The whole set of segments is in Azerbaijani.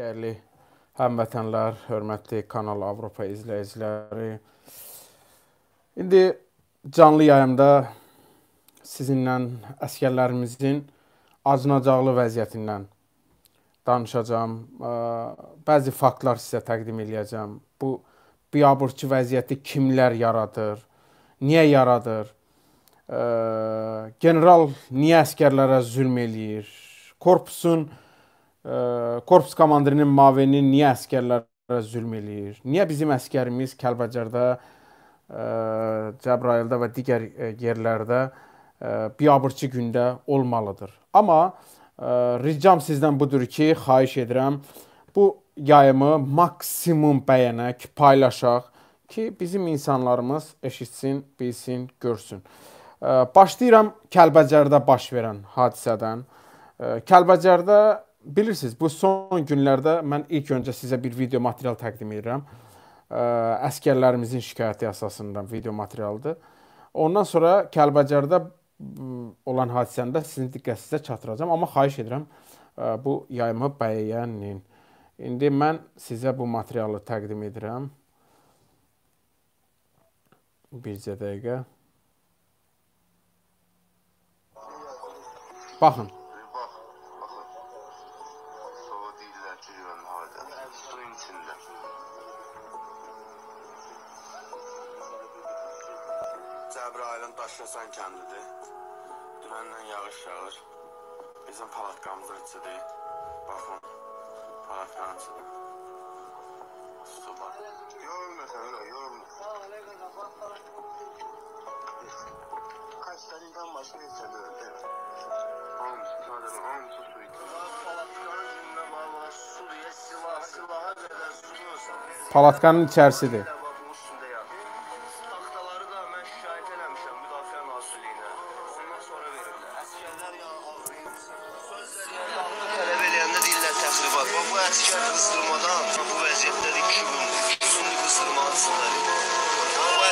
Dəyərli həmvətənlər, hörmətli Kanal Avropa izləyiciləri. İndi canlı yayımda sizinlə əskərlərimizin acınacaqlı vəziyyətindən danışacağım. Bəzi faktlar sizə təqdim eləyəcəm. Bu biabırçı vəziyyəti kimlər yaradır? Niyə yaradır? General niyə əskərlərə zülm eləyir? Korpusun korpus komandirinin mavini niyə əskərlərə zülm eləyir? Niyə bizim əskərimiz Kəlbəcərdə, e, Cəbrayılda və digər e, yerlərdə e, biabırçı gündə olmalıdır? Amma ricam sizdən budur ki, xahiş edirəm, bu yayımı maksimum bəyənək, paylaşaq ki, bizim insanlarımız eşitsin, bilsin, görsün. Başlayıram Kəlbəcərdə baş verən hadisədən. Kəlbəcərdə bilirsiniz, bu son günlərdə mən ilk öncə sizə bir video material təqdim edirəm. Əskərlərimizin şikayəti əsasında video materialdır. Ondan sonra Kəlbəcərdə olan hadisəni də sizin diqqətinizə çatdıracağam, amma xahiş edirəm bu yayımı bəyənin. İndi mən sizə bu materialı təqdim edirəm. Bircə dəqiqə. Baxın. Bakın. Bana Fransız. Soba. Yorulma sen öyle yorulma. Kaç taneden başka insan şey öyle. Oğlum sus oğlum sus su iç. Palatkanın içerisidir.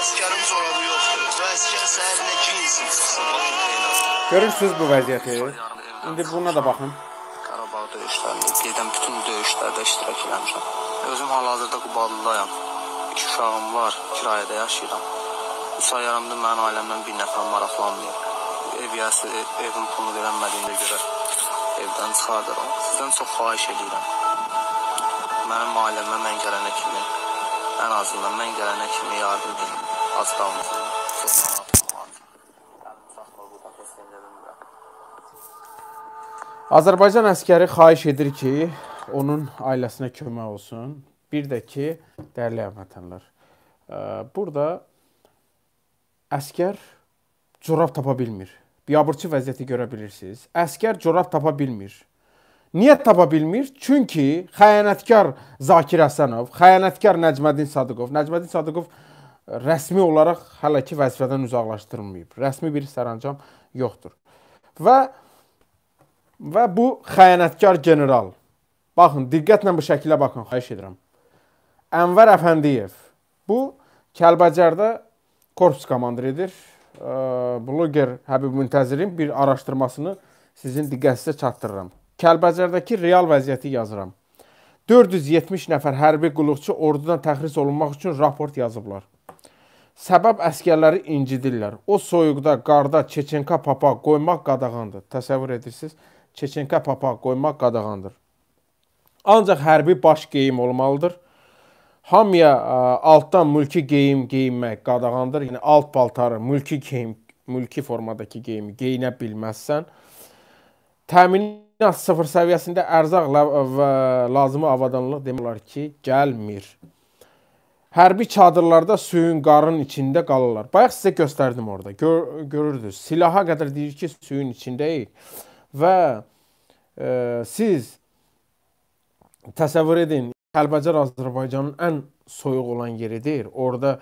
Əsgərin zoradı yoxdur. Bu əsgər səhər nə giyinsin, çıxsın başın xeyinə. Görürsünüz bu vəziyyəti. İndi buna da baxın. Qarabağ döyüşlərində gedən bütün döyüşlərdə iştirak eləmişəm. Özüm hal-hazırda Qubadlıyam. İki uşağım var, kirayədə yaşayıram. Üç ay yarımdır mənim ailəmdən bir nəfər maraqlanmıyor. Ev yası, evin pulunu verənmədiyinə görə evdən çıxardıram. Sizdən çox xahiş edirəm. Mənim ailəmə mən gələnə kimi, ən azından mən gələnə kimi yardım edin az qalmışam. Azərbaycan əskəri xahiş edir ki, onun ailəsinə kömək olsun. Bir də ki, dəyərli vətəndaşlar, e, burada əskər corab tapa bilmir. Biabırçı vəziyyəti görə bilirsiniz. Əskər corab tapa bilmir. Niyə tapa bilmir? Çünki xəyanətkar Zakir Həsənov, xəyanətkar Nəcməddin Sadıqov, Nəcməddin Sadıqov rəsmi olaraq hələ ki vəzifədən uzaqlaşdırılmayıb. Rəsmi bir sərəncam yoxdur. Və və bu xəyanətkar general. Baxın, diqqətlə bu şəkilə baxın, xahiş edirəm. Ənvər Əfəndiyev. Bu Kəlbəcərdə korpus komandiridir. Blogger Həbib Müntəzirin bir araşdırmasını sizin diqqətinizə çatdırıram. Kəlbəcərdəki real vəziyyəti yazıram. 470 nəfər hərbi qulluqçu ordudan təxris olunmaq üçün raport yazıblar səbəb əskərləri incidirlər. O soyuqda, qarda Çeçenka papaq qoymaq qadağandır. Təsəvvür edirsiniz? Çeçenka papaq qoymaq qadağandır. Ancaq hərbi baş geyim olmalıdır. Hamıya altdan mülki geyim geyinmək qadağandır. Yəni alt paltarı, mülki geyim, mülki formadakı geyimi geyinə bilməzsən, təminat sıfır səviyyəsində ərzaq və lazımi avadanlıq demək olar ki, gəlmir hərbi çadırlarda suyun, qarın içində qalırlar. Bayaq sizə göstərdim orada. Gör, görürdünüz. Silaha qədər deyir ki, suyun içindəyik. Və e, siz təsəvvür edin, Kəlbəcər Azərbaycanın ən soyuq olan yeridir. Orada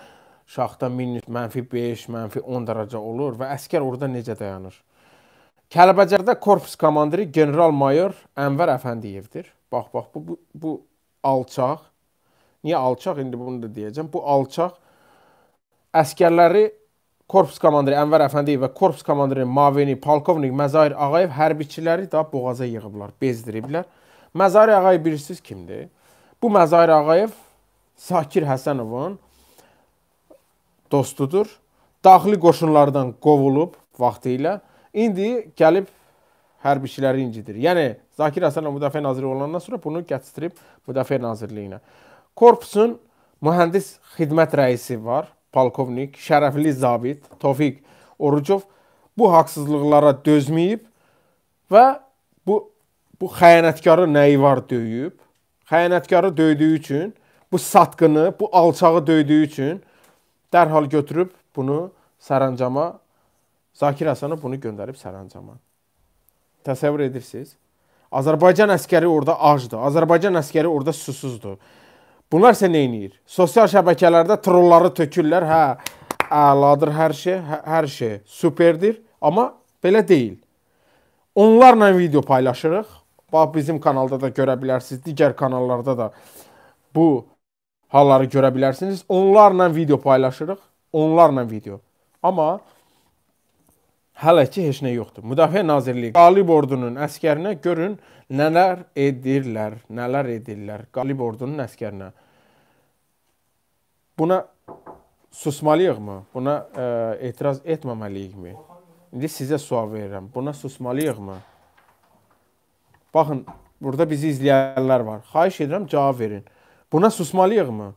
şaxta minus mənfi 5, mənfi 10 dərəcə olur və əskər orada necə dayanır? Kəlbəcərdə korpus komandiri general mayor Ənvər Əfəndiyevdir. Bax, bax bu bu, bu alçaq Niyə alçaq? İndi bunu da deyəcəm. Bu alçaq əskərləri korpus komandiri Ənvər Əfəndiyev və korpus komandiri Maveni polkovnik Məzahir Ağayev hərbiçiləri də boğaza yığıblar, bezdiriblər. Məzahir Ağayev bilirsiniz kimdir? Bu Məzahir Ağayev Sakir Həsənovun dostudur. Daxili qoşunlardan qovulub vaxtı ilə indi gəlib hərbiçiləri incidir. Yəni Zakir Həsənov müdafiə naziri olandan sonra bunu gətirib müdafiə nazirliyinə. Korpusun mühəndis xidmət rəisi var, polkovnik, şərəfli zabit Tofiq Orucov bu haqsızlıqlara dözməyib və bu bu xəyanətkarı nəyi var döyüb. Xəyanətkarı döydüyü üçün, bu satqını, bu alçağı döydüyü üçün dərhal götürüb bunu sərəncama Zakir Həsənə bunu göndərib sərəncama. Təsəvvür edirsiniz? Azərbaycan əskəri orada acdır. Azərbaycan əskəri orada susuzdur. Bunlar isə neynir? Sosial şəbəkələrdə trolları tökürlər. Hə, əladır hər şey, hə, hər şey superdir, amma belə deyil. Onlarla video paylaşırıq. Bax bizim kanalda da görə bilərsiniz, digər kanallarda da bu halları görə bilərsiniz. Onlarla video paylaşırıq. Onlarla video. Amma hələ ki heç nə yoxdur. Müdafiə Nazirliyi qalib ordunun əskərinə görün nələr edirlər, nələr edirlər qalib ordunun əskərinə. Buna susmalıyıqmı? Buna ə, e, etiraz etməməliyikmi? İndi sizə sual verirəm. Buna susmalıyıqmı? Baxın, burada bizi izləyənlər var. Xahiş edirəm cavab verin. Buna susmalıyıqmı?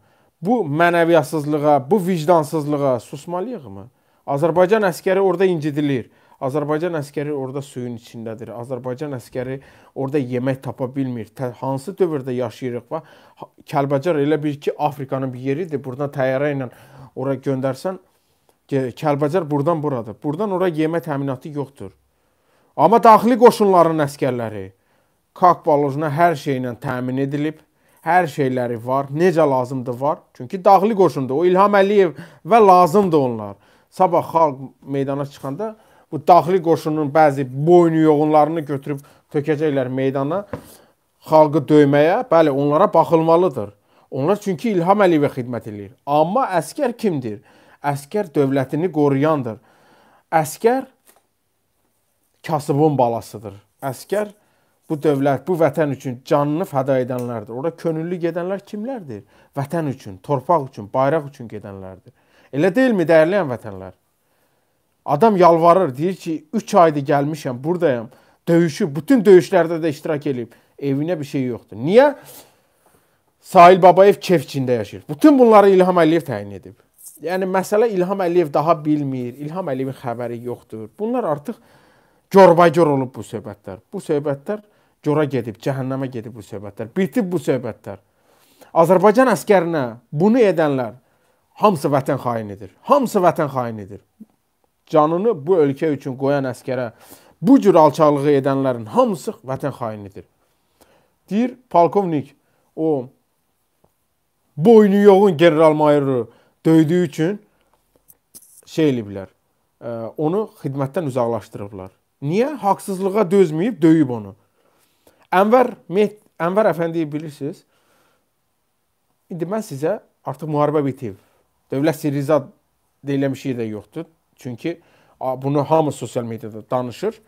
Bu mənəviyyatsızlığa, bu vicdansızlığa susmalıyıqmı? Azərbaycan əskəri orada incidilir. Azərbaycan əskəri orada suyun içindədir. Azərbaycan əskəri orada yemək tapa bilmir. Tə, hansı dövrdə yaşayırıq və Kəlbəcər elə bir ki, Afrikanın bir yeridir. Burdan təyyarə ilə ora göndərsən Kəlbəcər burdan buradır. Burdan ora yemə təminatı yoxdur. Amma daxili qoşunların əskərləri kak balojuna hər şeylə təmin edilib. Hər şeyləri var. Necə lazımdır var. Çünki daxili qoşundur. O İlham Əliyev və lazımdır onlar. Sabah xalq meydana çıxanda bu daxili qoşunun bəzi boynu yoğunlarını götürüb tökəcəklər meydana xalqı döyməyə. Bəli, onlara baxılmalıdır. Onlar çünki İlham Əliyevə e xidmət eləyir. Amma əskər kimdir? Əskər dövlətini qoruyandır. Əskər kasıbın balasıdır. Əskər bu dövlət, bu vətən üçün canını fəda edənlərdir. Ora könüllü gedənlər kimlərdir? Vətən üçün, torpaq üçün, bayraq üçün gedənlərdir. Elə deyilmi dəyərli vətənlər? Adam yalvarır, deyir ki, 3 aydır gəlmişəm, burdayam. Döyüşü, bütün döyüşlərdə də iştirak eləyib. Evinə bir şey yoxdur. Niyə? Sahil Babayev Kevçində yaşayır. Bütün bunları İlham Əliyev təyin edib. Yəni məsələ İlham Əliyev daha bilmir, İlham Əliyevin xəbəri yoxdur. Bunlar artıq gorbagor olub bu söhbətlər. Bu söhbətlər cora gedib, cəhənnəmə gedib bu söhbətlər. Bitib bu söhbətlər. Azərbaycan əskərinə bunu edənlər Hamısı vətən xainidir. Hamısı vətən xainidir. Canını bu ölkə üçün qoyan əskərə, bu cür alçaqlığı edənlərin hamısı vətən xainidir. Deyir polkovnik o boynu yoğun general mayoru döydüyü üçün şey eliblər. E, onu xidmətdən uzaqlaşdırıblar. Niyə? Haqsızlığa dözməyib döyüb onu. Ənvər Mehd, Ənvər əfəndiyi bilirsiniz? İndi mən sizə artıq müharibə bitib. Dövlət Sirizad deyilən bir şey də yoxdur. Çünki bunu hamı sosial mediada danışır.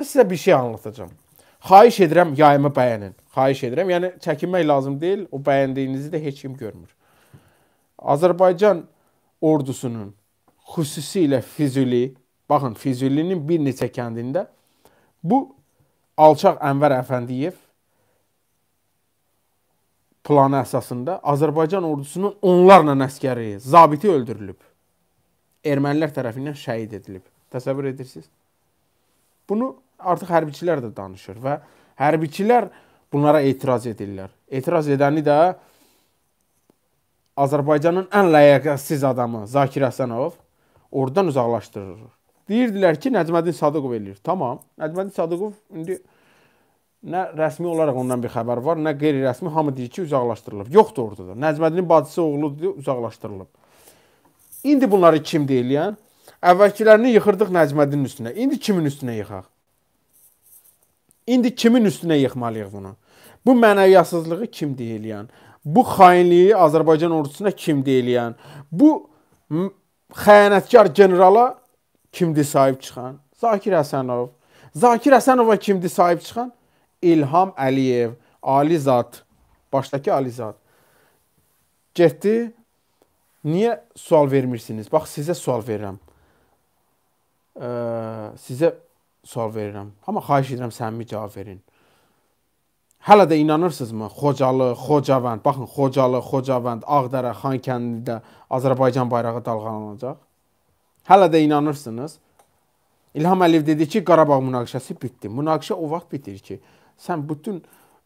Sizə bir şey anlatacağım. Xahiş edirəm yayımı bəyənin. Xahiş edirəm. Yəni çəkinmək lazım deyil. O bəyəndiyinizi də heç kim görmür. Azərbaycan ordusunun xüsusilə Füzuli, baxın Füzulinin bir neçə kəndində bu alçaq Ənvər Əfəndiyev planı əsasında Azərbaycan ordusunun onlarla nəskəri, zabiti öldürülüb. Ermənilər tərəfindən şəhid edilib. Təsəvvür edirsiniz? Bunu artıq hərbiçilər də danışır və hərbiçilər bunlara etiraz edirlər. Etiraz edəni də Azərbaycanın ən layiqətsiz adamı Zakir Həsənov oradan uzaqlaşdırır. Deyirdilər ki, Nəcməddin Sadıqov eləyir. Tamam, Nəcməddin Sadıqov indi Nə rəsmi olaraq ondan bir xəbər var, nə qeyri-rəsmi, hamı deyir ki, uzaqlaşdırılıb. Yoxdur orada da. Nəcməddinin bacısı oğludur, uzaqlaşdırılıb. İndi bunları kim deyilən? Əvvəlkilərini yıxırdıq Nəcməddinin üstünə. İndi kimin üstünə yıxaq? İndi kimin üstünə yıxmalıyıq bunu? Bu mənəviyyasızlığı kim deyilən? Bu xainliyi Azərbaycan ordusuna kim deyilən? Bu xəyanətkar generala kimdir sahib çıxan? Zakir Həsənov. Zakir Həsənova kimdir sahib çıxan? İlham Əliyev, Ali zat, başdakı Ali zat getdi. Niyə sual vermirsiniz? Bax sizə sual verirəm. E, sizə sual verirəm. Amma xahiş edirəm səmimi cavab verin. Hələ də inanırsınızmı? Xocalı, Xocavənd, baxın Xocalı, Xocavənd, Ağdərə, Xankəndidə Azərbaycan bayrağı dalğalanacaq. Hələ də inanırsınız? İlham Əliyev dedi ki, Qarabağ münaqişəsi bitdi. Münaqişə o vaxt bitir ki, sən bütün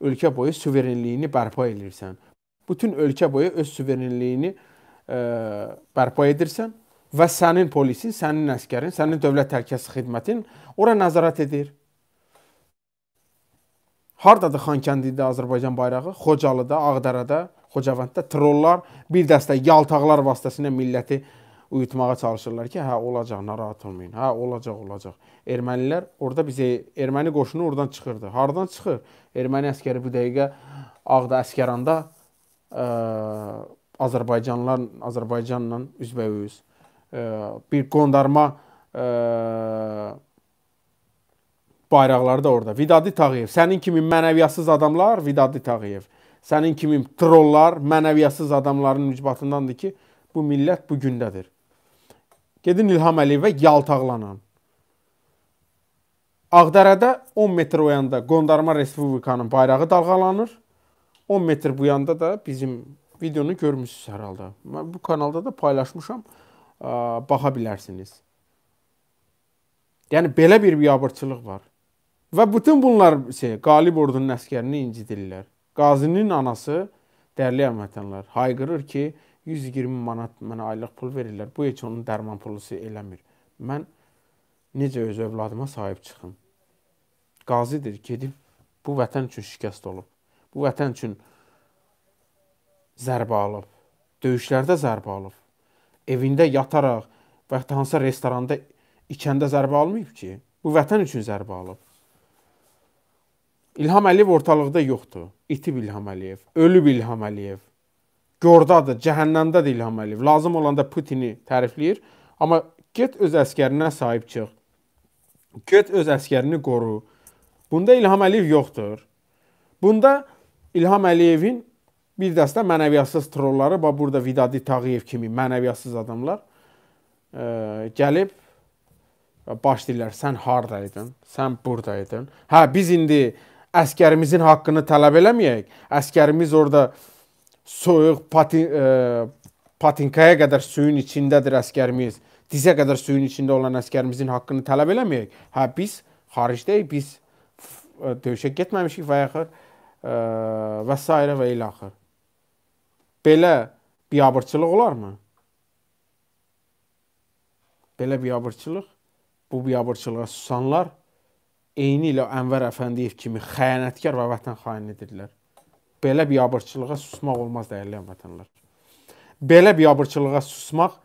ölkə boyu suverenliyini bərpa edirsən. Bütün ölkə boyu öz suverenliyini ə, e, bərpa edirsən və sənin polisin, sənin əskərin, sənin dövlət təhlükəsizlik xidmətin ora nəzarət edir. Hardadır Xankəndidə Azərbaycan bayrağı? Xocalıda, Ağdərədə, Xocavənddə trollar bir dəstə yaltaqlar vasitəsilə milləti uyutmağa çalışırlar ki, hə olacaq, narahat olmayın. Hə olacaq, olacaq. Ermənilər orada bizə erməni qoşunu oradan çıxırdı. Hardan çıxır? Erməni əskəri bu dəqiqə Ağda Əsgəranda ə, e, Azərbaycanlar Azərbaycanla üzbəüz e, bir qondarma ə, e, bayraqları da orada. Vidadi Tağıyev, sənin kimi mənəviyyasız adamlar, Vidadi Tağıyev. Sənin kimi trollar, mənəviyyasız adamların mücbatındandır ki, bu millət bu gündədir. Gedin İlham Əliyevə yaltaqlanan. Ağdərədə 10 metr o yanda Qondarma Respublikanın bayrağı dalğalanır. 10 metr bu yanda da bizim videonu görmüsünüz hər halda. Mən bu kanalda da paylaşmışam. Baxa bilərsiniz. Yəni belə bir biabırçılıq var. Və bütün bunlar şey, qalib ordunun əskərini incidirlər. Qazinin anası dərli əmətənlər hayqırır ki, 120 manat mənə aylıq pul verirlər. Bu heç onun dərman pulusu eləmir. Mən necə öz övladıma sahib çıxım? Qazidir, gedib bu vətən üçün şikəst olub. Bu vətən üçün zərbə alıb. Döyüşlərdə zərbə alıb. Evində yataraq və hansısa restoranda içəndə zərbə almayıb ki. Bu vətən üçün zərbə alıb. İlham Əliyev ortalıqda yoxdur. İtib İlham Əliyev, ölüb İlham Əliyev. Gordadır, cəhənnəmdədir İlham Əliyev. Lazım olanda Putini tərifləyir, amma get öz əskərinə sahib çıx. Get öz əskərini qoru. Bunda İlham Əliyev yoxdur. Bunda İlham Əliyevin bir dəstə mənəviyyatsız trolları, bax burada Vidadi Tağıyev kimi mənəviyyatsız adamlar ə, e, gəlib e, baş dillər, sən hardaydın? Sən burdaydın. Hə, biz indi əskərimizin haqqını tələb eləməyək. Əskərimiz orada soyuq patin, ə, e, patinkaya qədər suyun içindədir əskərimiz. Dizə qədər suyun içində olan əskərimizin haqqını tələb eləməyək. Hə biz xaricdəyik, biz ə, e, döyüşə getməmişik və yaxud e, və s. və ilə axır. Belə biabırçılıq olarmı? Belə biabırçılıq, bu biabırçılığa susanlar eyni ilə Ənvər Əfəndiyev kimi xəyanətkar və vətən xainidirlər belə biabırçılığa susmaq olmaz dəyərli vətəndaşlar. Belə biabırçılığa susmaq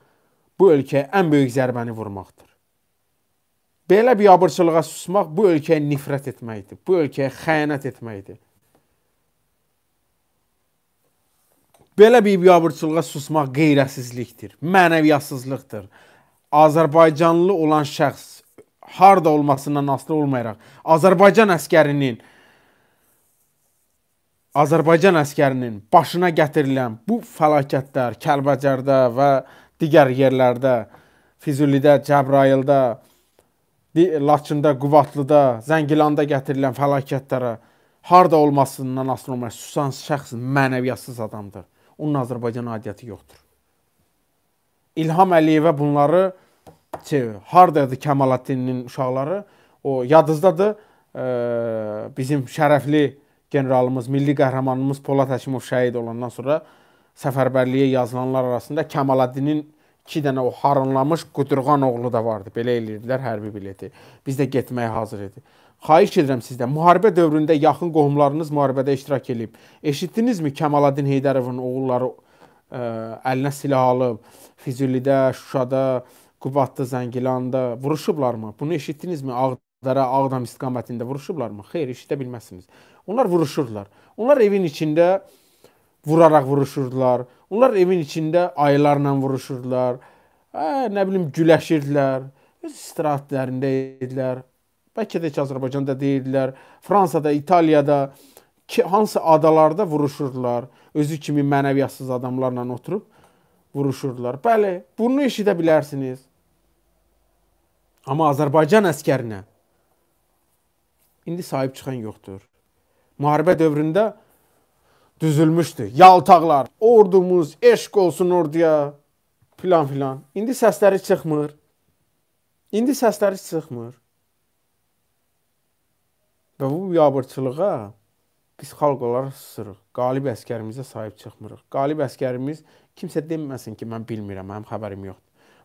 bu ölkəyə ən böyük zərbəni vurmaqdır. Belə biabırçılığa susmaq bu ölkəyə nifrət etməkdir. Bu ölkəyə xəyanət etməkdir. Belə bir biabırçılığa susmaq qeyrətsizlikdir, mənəviyyatsızlıqdır. Azərbaycanlı olan şəxs harda olmasından asılı olmayaraq Azərbaycan əskərinin Azərbaycan əskərinin başına gətirilən bu fəlakətlər Kəlbəcərdə və digər yerlərdə, Füzulidə, Cəbrayılda, Laçında, Qubatlıda, Zəngilanda gətirilən fəlakətlərə harda olmasından asılı olmaz. Susan şəxs mənəviyyatsız adamdır. Onun Azərbaycan aidiyyəti yoxdur. İlham Əliyevə bunları şey, hardadır Kəmaləddinin uşaqları? O yadınızdadır. E, bizim şərəfli generalımız, milli qəhrəmanımız Polad Həkimov şəhid olandan sonra səfərbərliyə yazılanlar arasında Kəmaladdinin iki dənə o harınlamış Qudurğan oğlu da vardı. Belə eləyirdilər hərbi bileti. Biz də getməyə hazır idi. Xahiş edirəm sizdən, müharibə dövründə yaxın qohumlarınız müharibədə iştirak edib. Eşitdinizmi Kəmaladdin Heydərovun oğulları ə, e, əlinə silah alıb Füzulidə, Şuşada, Qubadda, Zəngilanda vuruşublarmı? Bunu eşitdinizmi? Ağdara, Ağdam istiqamətində vuruşublarmı? Xeyr, eşidə bilməzsiniz. Onlar vuruşurdular. Onlar evin içində vuraraq vuruşurdular. Onlar evin içində ayılarla vuruşurdular. Hə, nə bilim güləşirdilər. Öz istirahətlərində idilər. Bəlkə də ki, Azərbaycanda deyildilər. Fransada, İtaliyada ki, hansı adalarda vuruşurdular. Özü kimi mənəviyyatsız adamlarla oturub vuruşurdular. Bəli, bunu eşidə bilərsiniz. Amma Azərbaycan əskərinə indi sahib çıxan yoxdur müharibə dövründə düzülmüşdü. Yaltaqlar, ordumuz eşq olsun orduya filan filan. İndi səsləri çıxmır. İndi səsləri çıxmır. Və bu biabırçılığa biz xalq olaraq susuruq. Qalib əskərimizə sahib çıxmırıq. Qalib əskərimiz kimsə deməsin ki, mən bilmirəm, mənim xəbərim yoxdur.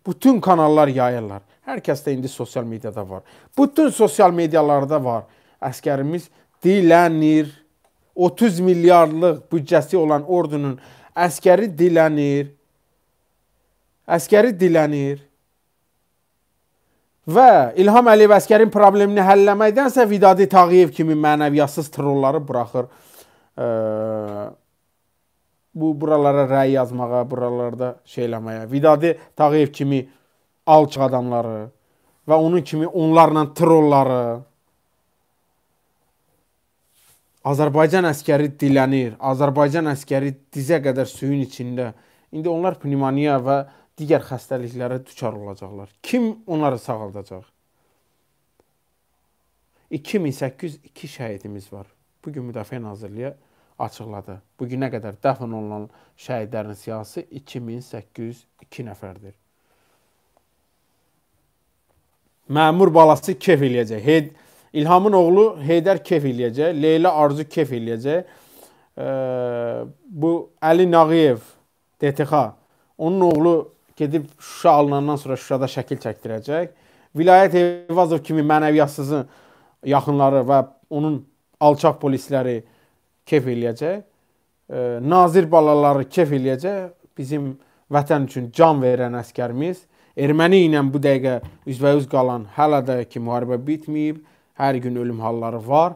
Bütün kanallar yayırlar. Hər kəsdə indi sosial mediada var. Bütün sosial medialarda var. Əskərimiz dilənir. 30 milyardlıq büdcəsi olan ordunun əskəri dilənir. Əskəri dilənir. Və İlham Əliyev əskərin problemini həlləməkdənsə Vidadi Tağıyev kimi mənəviyyatsız trolları buraxır. Ə, bu buralara rəy yazmağa, buralarda şey eləməyə. Vidadi Tağıyev kimi alçaq adamları və onun kimi onlarla trolları Azərbaycan əskəri dilənir, Azərbaycan əskəri dizə qədər suyun içində. İndi onlar pnevmoniya və digər xəstəliklərə düçar olacaqlar. Kim onları sağaldacaq? 2802 şəhidimiz var. Bu gün Müdafiə Nazirliyi açıqladı. Bu günə qədər dəfn olunan şəhidlərin siyasi 2802 nəfərdir. Məmur balası kef eləyəcək. Hed İlhamın oğlu Heydər kef eləyəcək, Leyla Arzu kef eləyəcək. Bu Əli Nağıyev DTX onun oğlu gedib Şuşa alınandan sonra Şuşada şəkil çəkdirəcək. Vilayət Eyvazov kimi mənəviyyatsızın yaxınları və onun alçaq polisləri kef eləyəcək. Nazir balaları kef eləyəcək. Bizim vətən üçün can verən əskərimiz Erməni ilə bu dəqiqə üzbəüz qalan hələ də ki müharibə bitməyib. Hər gün ölüm halları var.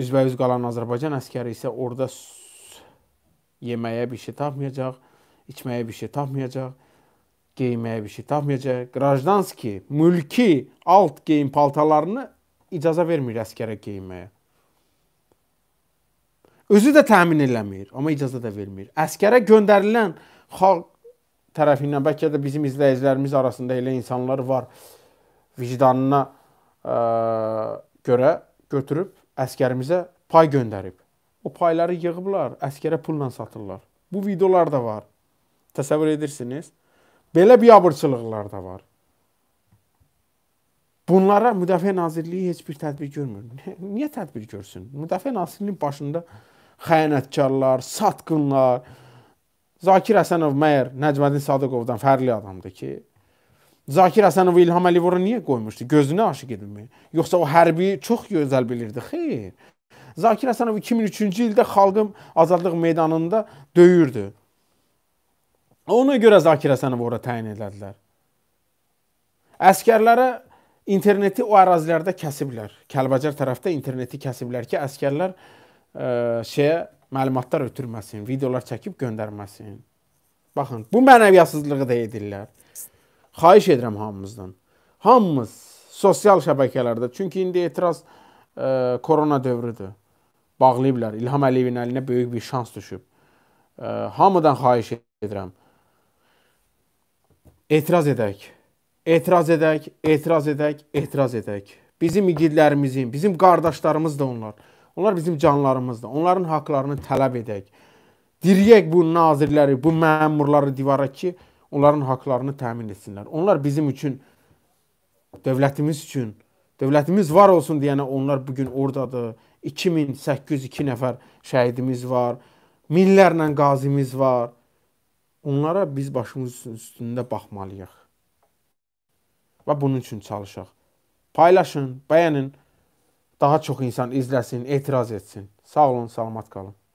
Üzbəüz qalan Azərbaycan əskəri isə orada yeməyə bir şey tapmayacaq, içməyə bir şey tapmayacaq, geyinməyə bir şey tapmayacaq. Qrajdanski mülki alt geyim paltarlarını icazə vermir əskərə geyinməyə. Özü də təmin eləmir, amma icazə də vermir. Əskərə göndərilən xalq tərəfindən bəlkə də bizim izləyicilərimiz arasında elə insanlar var vicdanına ə, e, görə götürüb əskərimizə pay göndərib. O payları yığıblar, əskərə pulla satırlar. Bu videolar da var. Təsəvvür edirsiniz? Belə biabırçılıqlar da var. Bunlara Müdafiə Nazirliyi heç bir tədbir görmür. Niyə tədbir görsün? Müdafiə Nazirliyinin başında xəyanətkarlar, satqınlar, Zakir Həsənov məyər Nəcməddin Sadıqovdan fərqli adamdır ki, Zakir Həsənov İlham Əliyevovu niyə qoymuşdu? Gözünə aşiq edilmi? Yoxsa o hərbi çox gözəl bilirdi? Xeyr. Zakir Həsənov 2003-cü ildə xalqım azadlıq meydanında döyürdü. Ona görə Zakir Həsənov ora təyin elədilər. Əskərlərə interneti o ərazilərdə kəsiblər. Kəlbəcər tərəfdə interneti kəsiblər ki, əskərlər ə, şeyə məlumatlar ötürməsin, videolar çəkib göndərməsin. Baxın, bu mənəviyyasızlığı da edirlər. Xahiş edirəm hamımızdan. Hamımız sosial şəbəkələrdə, çünki indi etiraz ə, e, korona dövrüdür. Bağlayıblar. İlham Əliyevin əlinə böyük bir şans düşüb. Ə, e, hamıdan xahiş edirəm. Etiraz edək. Etiraz edək, etiraz edək, etiraz edək. Bizim igidlərimizin, bizim qardaşlarımız da onlar. Onlar bizim canlarımızdır. Onların haqlarını tələb edək. Diriyək bu nazirləri, bu məmurları divara ki, onların haqlarını təmin etsinlər. Onlar bizim üçün dövlətimiz üçün, dövlətimiz var olsun deyənə onlar bu gün ordadır. 2802 nəfər şəhidimiz var. Minlərlə qazimiz var. Onlara biz başımızın üstündə baxmalıyıq. Və bunun üçün çalışaq. Paylaşın, bəyənin daha çox insan izləsin, etiraz etsin. Sağ olun, salamat qalın.